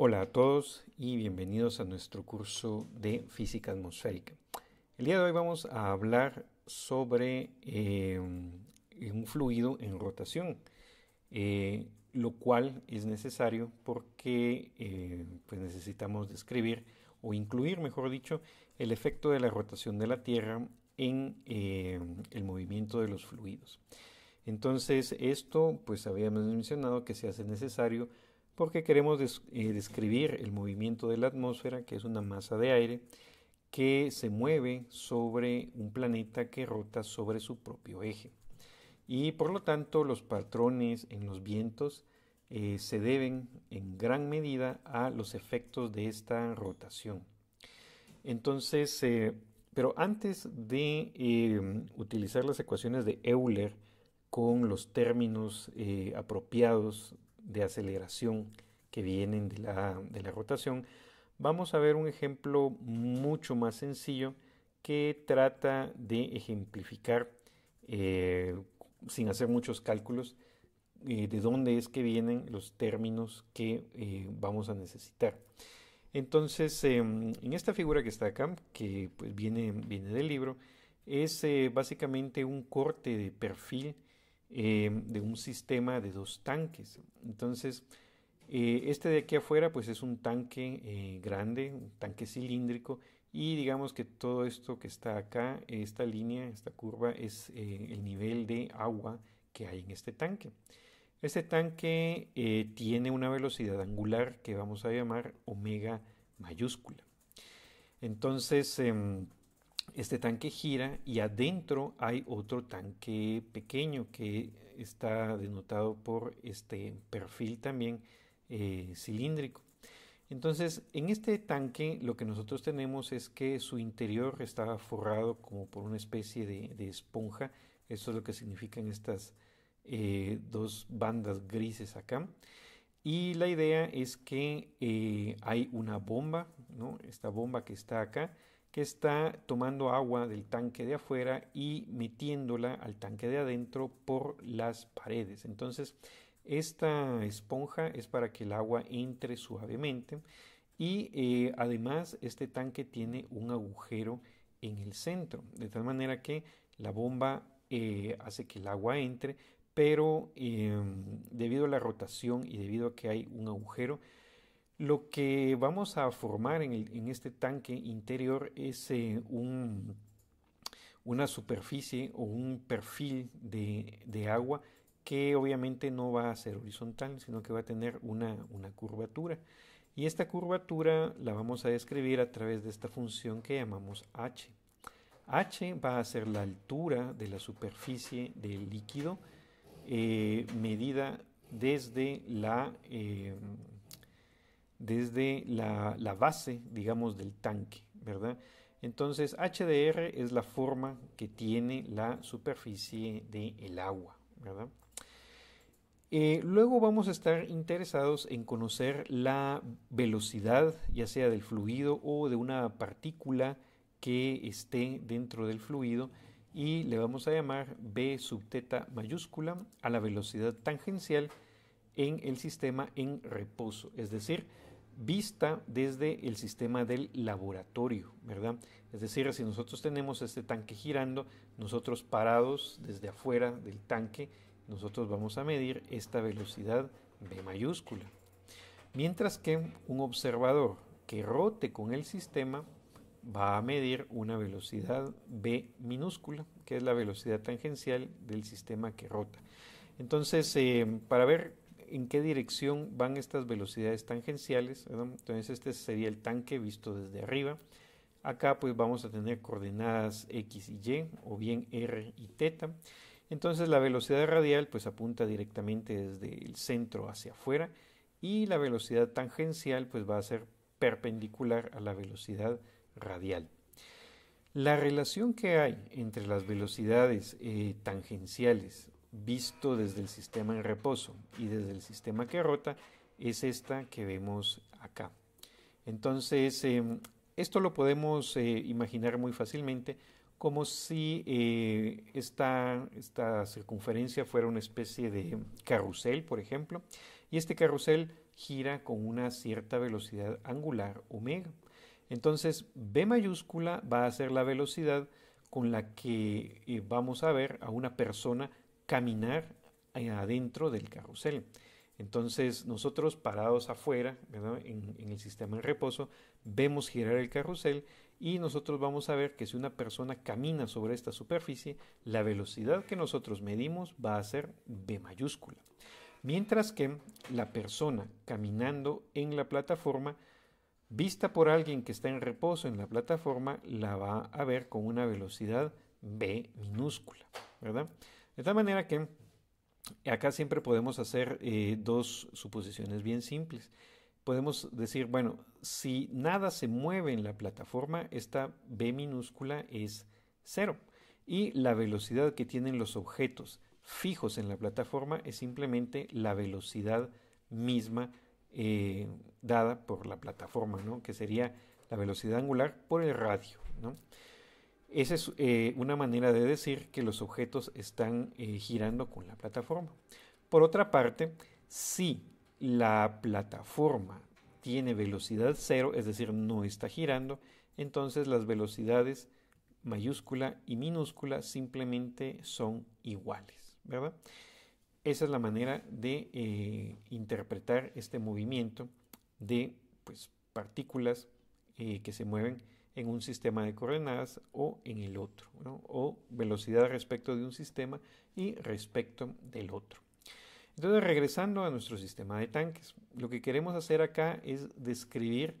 Hola a todos y bienvenidos a nuestro curso de física atmosférica. El día de hoy vamos a hablar sobre eh, un fluido en rotación, eh, lo cual es necesario porque eh, pues necesitamos describir o incluir, mejor dicho, el efecto de la rotación de la Tierra en el movimiento de los fluidos. Entonces, esto, pues habíamos mencionado que se hace necesario porque queremos eh, describir el movimiento de la atmósfera, que es una masa de aire que se mueve sobre un planeta que rota sobre su propio eje. Y por lo tanto los patrones en los vientos eh, se deben en gran medida a los efectos de esta rotación. Entonces, eh, pero antes de utilizar las ecuaciones de Euler con los términos apropiados de aceleración que vienen de la, rotación, vamos a ver un ejemplo mucho más sencillo que trata de ejemplificar eh, sin hacer muchos cálculos eh, de dónde es que vienen los términos que eh, vamos a necesitar. Entonces, em, en esta figura que está acá, que pues, viene, viene del libro, es básicamente un corte de perfil Em, de un sistema de dos tanques. Entonces, eh, este de aquí afuera pues es un tanque eh, grande, un tanque cilíndrico y digamos que todo esto que está acá, esta línea, esta curva es eh, el nivel de agua que hay en este tanque. Este tanque tiene una velocidad angular que vamos a llamar omega mayúscula. Entonces, em, este tanque gira y adentro hay otro tanque pequeño que está denotado por este perfil también eh, cilíndrico. Entonces, en este tanque lo que nosotros tenemos es que su interior está forrado como por una especie de, esponja. Eso es lo que significan estas eh, dos bandas grises acá. Y la idea es que eh, hay una bomba, ¿no? esta bomba que está acá, está tomando agua del tanque de afuera y metiéndola al tanque de adentro por las paredes. Entonces, esta esponja es para que el agua entre suavemente y eh, además este tanque tiene un agujero en el centro, de tal manera que la bomba eh, hace que el agua entre, pero em, debido a la rotación y debido a que hay un agujero, lo que vamos a formar en, este tanque interior es eh, una superficie o un perfil de, agua que obviamente no va a ser horizontal, sino que va a tener una, curvatura. Y esta curvatura la vamos a describir a través de esta función que llamamos h. h va a ser la altura de la superficie del líquido eh, medida desde la... Eh, desde la, base, digamos, del tanque, ¿verdad? Entonces, HDR es la forma que tiene la superficie del agua, ¿verdad? Eh, luego vamos a estar interesados en conocer la velocidad, ya sea del fluido o de una partícula que esté dentro del fluido y le vamos a llamar B sub teta mayúscula a la velocidad tangencial en el sistema en reposo, es decir, vista desde el sistema del laboratorio, ¿verdad? Es decir, si nosotros tenemos este tanque girando, nosotros parados desde afuera del tanque, nosotros vamos a medir esta velocidad B mayúscula. Mientras que un observador que rote con el sistema va a medir una velocidad B minúscula, que es la velocidad tangencial del sistema que rota. Entonces, eh, para ver en qué dirección van estas velocidades tangenciales. Entonces este sería el tanque visto desde arriba. Acá pues vamos a tener coordenadas x y y o bien r y teta, Entonces la velocidad radial pues apunta directamente desde el centro hacia afuera y la velocidad tangencial pues va a ser perpendicular a la velocidad radial. La relación que hay entre las velocidades eh, tangenciales visto desde el sistema en reposo y desde el sistema que rota es esta que vemos acá. Entonces, em, esto lo podemos eh, imaginar muy fácilmente como si eh, esta, esta circunferencia fuera una especie de carrusel, por ejemplo, y este carrusel gira con una cierta velocidad angular omega. Entonces, B mayúscula va a ser la velocidad con la que eh, vamos a ver a una persona caminar eh, adentro del carrusel. Entonces nosotros parados afuera, En, el sistema en reposo, vemos girar el carrusel y nosotros vamos a ver que si una persona camina sobre esta superficie, la velocidad que nosotros medimos va a ser B mayúscula. Mientras que la persona caminando en la plataforma, vista por alguien que está en reposo en la plataforma, la va a ver con una velocidad B minúscula, ¿verdad? De tal manera que acá siempre podemos hacer eh, dos suposiciones bien simples. Podemos decir, bueno, si nada se mueve en la plataforma, esta B minúscula es cero. Y la velocidad que tienen los objetos fijos en la plataforma es simplemente la velocidad misma eh, dada por la plataforma, ¿no? que sería la velocidad angular por el radio. ¿no? Esa es eh, una manera de decir que los objetos están eh, girando con la plataforma. Por otra parte, si la plataforma tiene velocidad cero, es decir, no está girando, entonces las velocidades mayúscula y minúscula simplemente son iguales, ¿verdad? Esa es la manera de eh, interpretar este movimiento de pues, partículas que se mueven en un sistema de coordenadas o en el otro, o velocidad respecto de un sistema y respecto del otro. Entonces, regresando a nuestro sistema de tanques, lo que queremos hacer acá es describir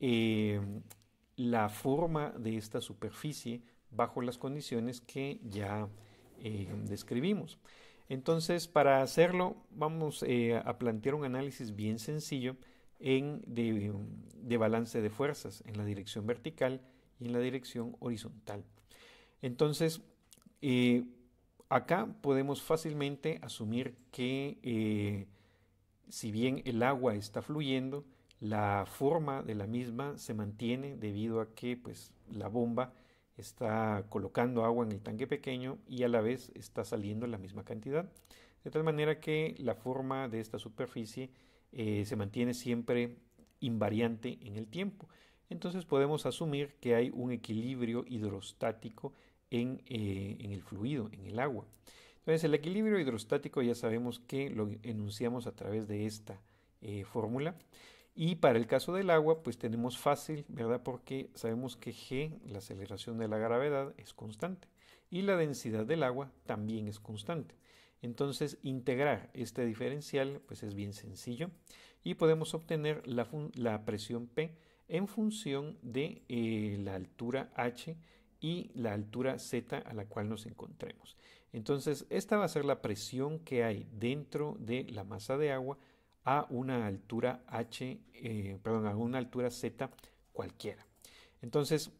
eh, la forma de esta superficie bajo las condiciones que ya eh, describimos. Entonces, para hacerlo, vamos eh, a plantear un análisis bien sencillo en, de, balance de fuerzas en la dirección vertical y en la dirección horizontal. Entonces, eh, acá podemos fácilmente asumir que eh, si bien el agua está fluyendo, la forma de la misma se mantiene debido a que pues, la bomba está colocando agua en el tanque pequeño y a la vez está saliendo la misma cantidad. De tal manera que la forma de esta superficie eh, se mantiene siempre invariante en el tiempo. Entonces podemos asumir que hay un equilibrio hidrostático eh, en, el fluido, en el agua. Entonces el equilibrio hidrostático ya sabemos que lo enunciamos a través de esta eh, fórmula. Y para el caso del agua, pues tenemos fácil, ¿verdad? Porque sabemos que G, la aceleración de la gravedad, es constante. Y la densidad del agua también es constante. Entonces, integrar este diferencial pues es bien sencillo y podemos obtener la, presión P en función de eh, la altura h y la altura z a la cual nos encontremos. Entonces, esta va a ser la presión que hay dentro de la masa de agua a una altura h, eh, perdón, a una altura z cualquiera. Entonces,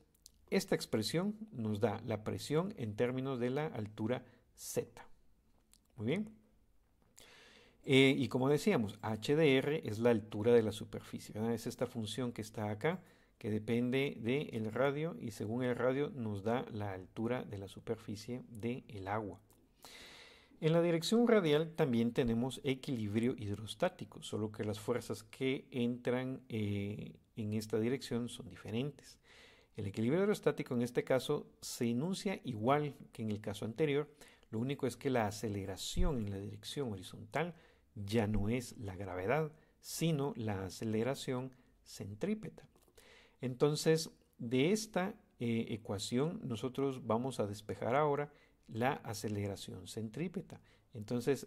esta expresión nos da la presión en términos de la altura z. Muy bien. Eh, y como decíamos, HDR es la altura de la superficie. Es esta función que está acá, que depende del radio y según el radio nos da la altura de la superficie del el agua. En la dirección radial también tenemos equilibrio hidrostático, solo que las fuerzas que entran eh, en esta dirección son diferentes. El equilibrio hidrostático en este caso se enuncia igual que en el caso anterior, lo único es que la aceleración en la dirección horizontal ya no es la gravedad, sino la aceleración centrípeta. Entonces, de esta eh, ecuación nosotros vamos a despejar ahora la aceleración centrípeta. Entonces,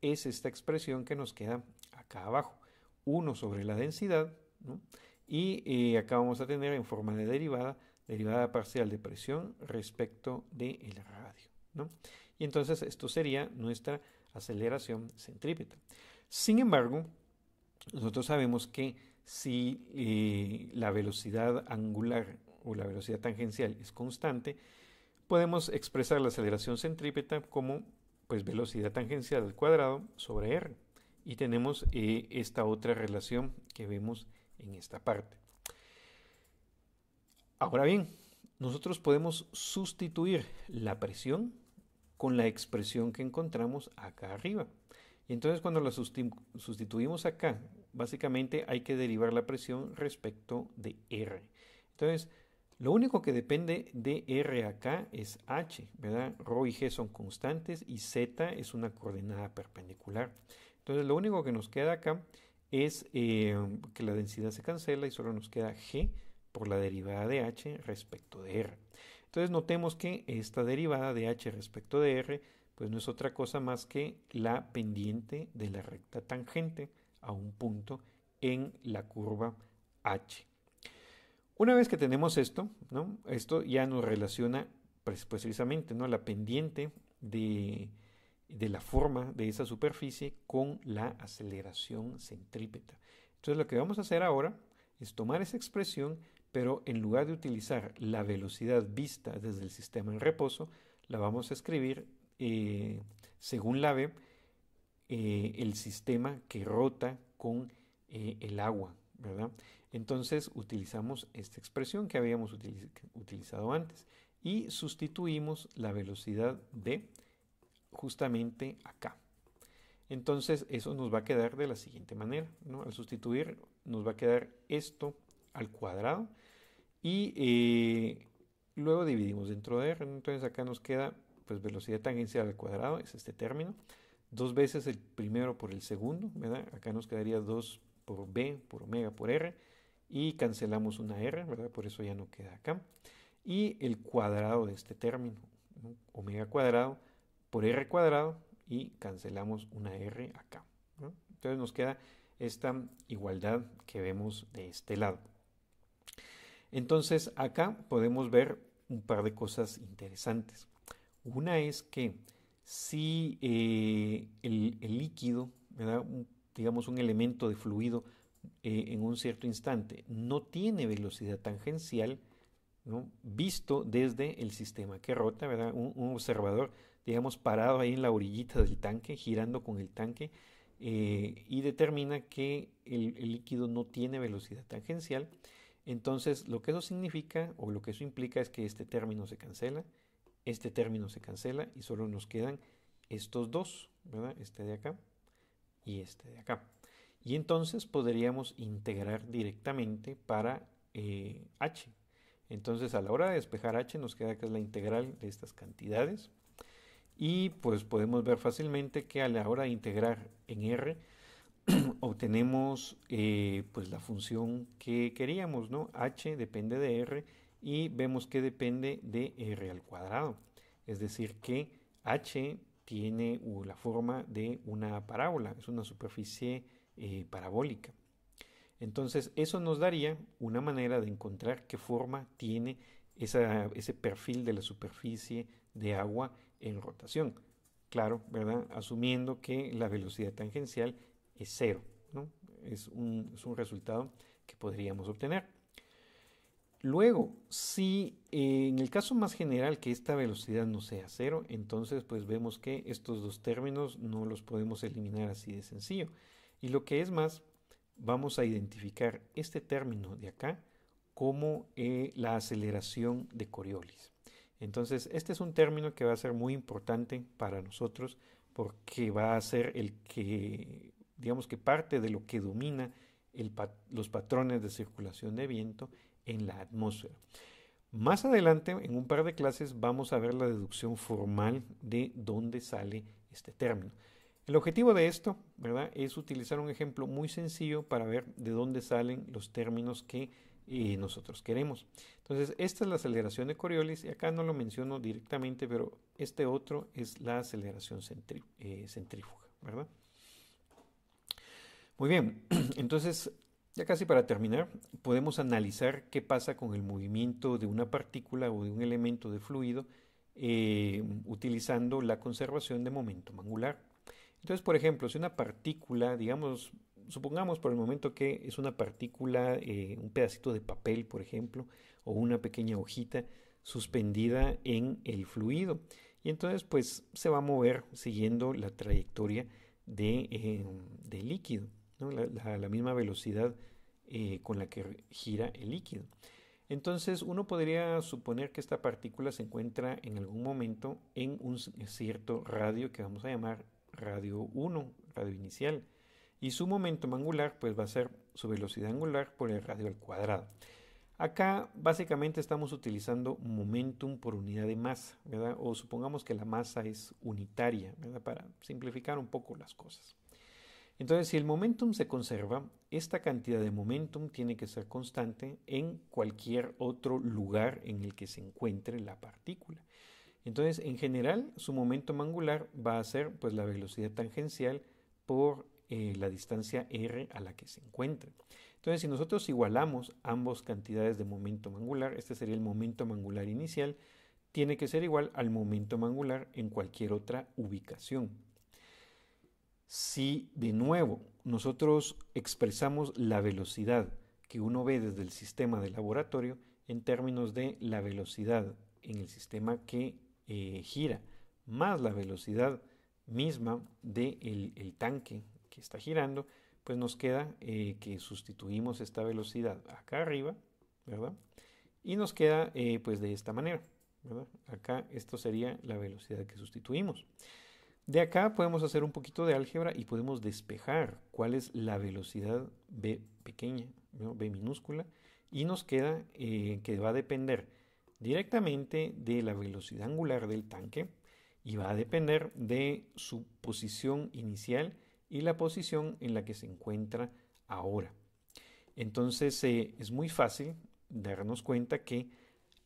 es esta expresión que nos queda acá abajo. 1 sobre la densidad, y eh, acá vamos a tener en forma de derivada, derivada parcial de presión respecto del radio. ¿no? Y entonces esto sería nuestra aceleración centrípeta. Sin embargo, nosotros sabemos que si eh, la velocidad angular o la velocidad tangencial es constante, podemos expresar la aceleración centrípeta como pues, velocidad tangencial al cuadrado sobre r. Y tenemos eh, esta otra relación que vemos en esta parte. Ahora bien, nosotros podemos sustituir la presión con la expresión que encontramos acá arriba. Y entonces cuando la sustituimos acá, básicamente hay que derivar la presión respecto de R. Entonces, lo único que depende de R acá es H, ¿verdad? Rho y G son constantes y Z es una coordenada perpendicular. Entonces, lo único que nos queda acá es eh, que la densidad se cancela y solo nos queda G por la derivada de H respecto de R. Entonces notemos que esta derivada de h respecto de r pues no es otra cosa más que la pendiente de la recta tangente a un punto en la curva h. Una vez que tenemos esto, ¿no? esto ya nos relaciona pues, precisamente ¿no? la pendiente de, de la forma de esa superficie con la aceleración centrípeta. Entonces lo que vamos a hacer ahora es tomar esa expresión pero en lugar de utilizar la velocidad vista desde el sistema en reposo, la vamos a escribir eh, según la B, eh, el sistema que rota con eh, el agua, ¿verdad? Entonces utilizamos esta expresión que habíamos utilizado antes y sustituimos la velocidad de justamente acá. Entonces eso nos va a quedar de la siguiente manera, ¿no? Al sustituir nos va a quedar esto al cuadrado y eh, luego dividimos dentro de R. Entonces acá nos queda pues velocidad tangencial al cuadrado, es este término. Dos veces el primero por el segundo, ¿verdad? Acá nos quedaría 2 por B, por omega, por R. Y cancelamos una R, ¿verdad? Por eso ya no queda acá. Y el cuadrado de este término, omega cuadrado por R cuadrado y cancelamos una R acá. Entonces nos queda esta igualdad que vemos de este lado. Entonces acá podemos ver un par de cosas interesantes. Una es que si eh, el, líquido, digamos un elemento de fluido eh, en un cierto instante, no tiene velocidad tangencial, visto desde el sistema que rota, Un, observador, digamos, parado ahí en la orillita del tanque, girando con el tanque, eh, y determina que el líquido no tiene velocidad tangencial entonces, lo que eso significa o lo que eso implica es que este término se cancela, este término se cancela y solo nos quedan estos dos, ¿verdad? Este de acá y este de acá. Y entonces podríamos integrar directamente para eh, h. Entonces, a la hora de despejar h nos queda que es la integral de estas cantidades. Y pues podemos ver fácilmente que a la hora de integrar en r obtenemos eh, pues la función que queríamos, ¿no? h depende de r y vemos que depende de r al cuadrado. Es decir, que h tiene la forma de una parábola, es una superficie eh, parabólica. Entonces, eso nos daría una manera de encontrar qué forma tiene ese perfil de la superficie de agua en rotación. Claro, ¿verdad? Asumiendo que la velocidad tangencial es cero. Es, un, resultado que podríamos obtener. Luego, si eh, en el caso más general que esta velocidad no sea cero, entonces pues vemos que estos dos términos no los podemos eliminar así de sencillo. Y lo que es más, vamos a identificar este término de acá como eh, la aceleración de Coriolis. Entonces, este es un término que va a ser muy importante para nosotros porque va a ser el que digamos que parte de lo que domina los patrones de circulación de viento en la atmósfera. Más adelante, en un par de clases, vamos a ver la deducción formal de dónde sale este término. El objetivo de esto, ¿verdad?, es utilizar un ejemplo muy sencillo para ver de dónde salen los términos que eh, nosotros queremos. Entonces, esta es la aceleración de Coriolis, y acá no lo menciono directamente, pero este otro es la aceleración eh, centrífuga, ¿verdad? Muy bien, entonces ya casi para terminar, podemos analizar qué pasa con el movimiento de una partícula o de un elemento de fluido eh, utilizando la conservación de momento angular. Entonces, por ejemplo, si una partícula, digamos, supongamos por el momento que es una partícula, eh, un pedacito de papel, por ejemplo, o una pequeña hojita suspendida en el fluido, y entonces pues se va a mover siguiendo la trayectoria eh, del líquido la, misma velocidad eh, con la que gira el líquido. Entonces uno podría suponer que esta partícula se encuentra en algún momento en un eh, cierto radio que vamos a llamar radio 1, radio inicial, y su momento angular pues va a ser su velocidad angular por el radio al cuadrado. Acá básicamente estamos utilizando momentum por unidad de masa, O supongamos que la masa es unitaria, Para simplificar un poco las cosas. Entonces, si el momentum se conserva, esta cantidad de momentum tiene que ser constante en cualquier otro lugar en el que se encuentre la partícula. Entonces, en general, su momento angular va a ser pues, la velocidad tangencial por eh, la distancia r a la que se encuentre. Entonces, si nosotros igualamos ambas cantidades de momento angular, este sería el momento angular inicial, tiene que ser igual al momento angular en cualquier otra ubicación. Si de nuevo nosotros expresamos la velocidad que uno ve desde el sistema de laboratorio en términos de la velocidad en el sistema que eh, gira, más la velocidad misma del de el, tanque que está girando, pues nos queda eh, que sustituimos esta velocidad acá arriba, ¿verdad? Y nos queda eh, pues de esta manera, Acá esto sería la velocidad que sustituimos. De acá podemos hacer un poquito de álgebra y podemos despejar cuál es la velocidad b pequeña, b minúscula, y nos queda eh, que va a depender directamente de la velocidad angular del tanque y va a depender de su posición inicial y la posición en la que se encuentra ahora. Entonces eh, es muy fácil darnos cuenta que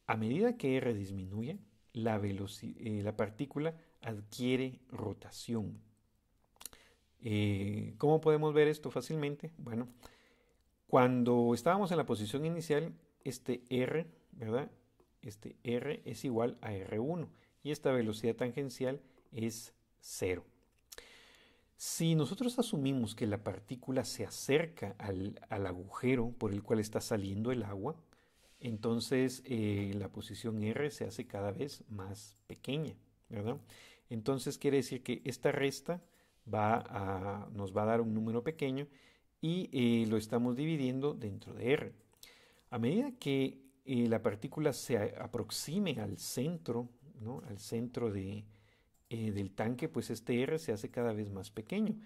a medida que r disminuye, eh, la, partícula adquiere rotación. Eh, ¿Cómo podemos ver esto fácilmente? Bueno, cuando estábamos en la posición inicial, este R, ¿verdad? Este R es igual a R1 y esta velocidad tangencial es 0. Si nosotros asumimos que la partícula se acerca al agujero por el cual está saliendo el agua, entonces eh, la posición R se hace cada vez más pequeña, ¿verdad? Entonces quiere decir que esta resta nos va a dar un número pequeño y eh, lo estamos dividiendo dentro de R. A medida que eh, la partícula se aproxime al centro, ¿no? al centro del tanque, pues este R se hace cada vez más pequeño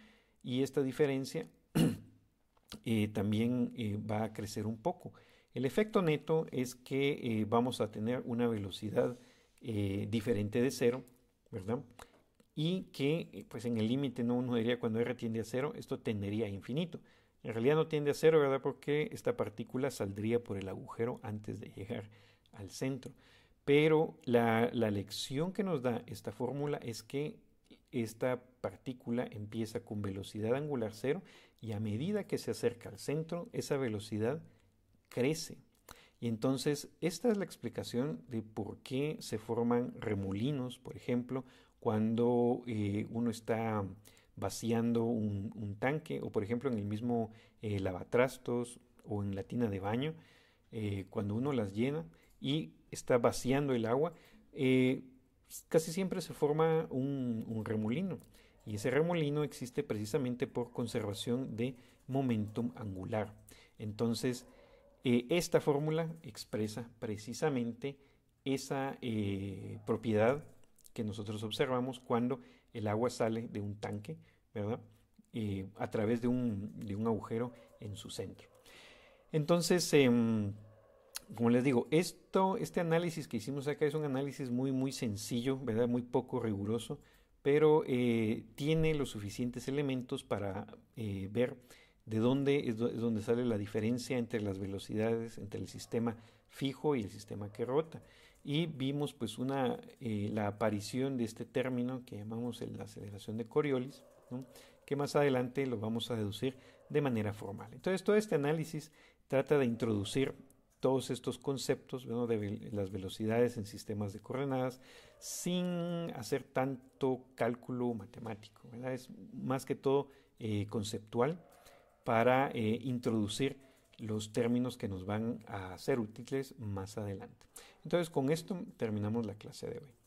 y esta diferencia también va a crecer un poco. El efecto neto es que eh, vamos a tener una velocidad eh, diferente de cero, ¿verdad? Y que, eh, pues en el límite, no uno diría cuando r tiende a cero, esto tendería a infinito. En realidad no tiende a cero, ¿verdad? Porque esta partícula saldría por el agujero antes de llegar al centro. Pero la, la lección que nos da esta fórmula es que esta partícula empieza con velocidad angular cero y a medida que se acerca al centro, esa velocidad crece. Y entonces esta es la explicación de por qué se forman remolinos, por ejemplo, cuando eh, uno está vaciando un, tanque o por ejemplo en el mismo eh, lavatrastos o en la tina de baño, eh, cuando uno las llena y está vaciando el agua, casi siempre se forma un, un remolino. Y ese remolino existe precisamente por conservación de momentum angular. Entonces, eh, esta fórmula expresa precisamente esa eh, propiedad que nosotros observamos cuando el agua sale de un tanque, ¿verdad? Eh, a través de un, agujero en su centro. Entonces, em, como les digo, este análisis que hicimos acá es un análisis muy, muy sencillo, ¿verdad? Muy poco riguroso, pero tiene los suficientes elementos para ver de dónde es, donde sale la diferencia entre las velocidades, entre el sistema fijo y el sistema que rota. Y vimos pues eh, la aparición de este término que llamamos la aceleración de Coriolis, que más adelante lo vamos a deducir de manera formal. Entonces todo este análisis trata de introducir todos estos conceptos de las velocidades en sistemas de coordenadas sin hacer tanto cálculo matemático. Es más que todo eh, conceptual para eh, introducir los términos que nos van a ser útiles más adelante. Entonces, con esto terminamos la clase de hoy.